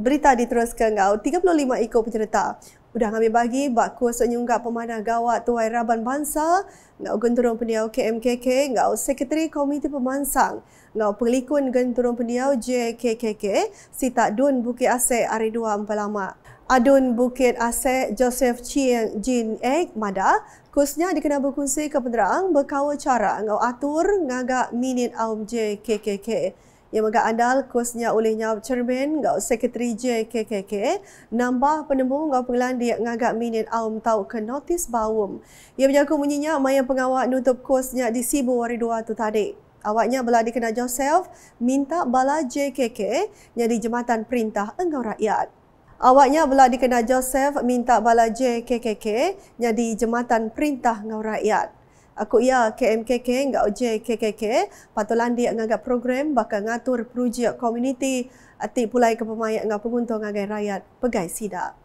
berita diteruskan kau. 35 ekor pencerita. Udah ambil bagi baku senyungga pemanah gawat tuai raban bangsa. Ngau genturung peniau KMKK. Ngau sekretari komite pemansang. Ngau pelikun genturung peniau JKKK. Sita Dun Bukit Asek Ari Dua Mpalama. Adun Bukit Asek Joseph Chien Jin Ek Mada. Khususnya dikenal berkongsi ke penderang berkawal cara. Ngau atur ngagak minit aum JKKK yang megak andal kosnya olehnya cermin gak sekretari JKKK eh. nambah penemu gak pengelan dia ngagak minit aum tau ke notis baum Yang berjaku munyinya maya pengawal nutup kosnya di Sibu hari dua tu tadi awaknya bela dikena Joseph minta bala JKK jadi jematan perintah engau rakyat Awaknya bela dikena Joseph minta bala JKKK jadi jematan perintah engau rakyat aku ya KMKK enggak oje KKK patolan dia ngagak program bakal ngatur projek komuniti ati pulai ke pemayat ngapunguntung ngagai rakyat pegai sidak.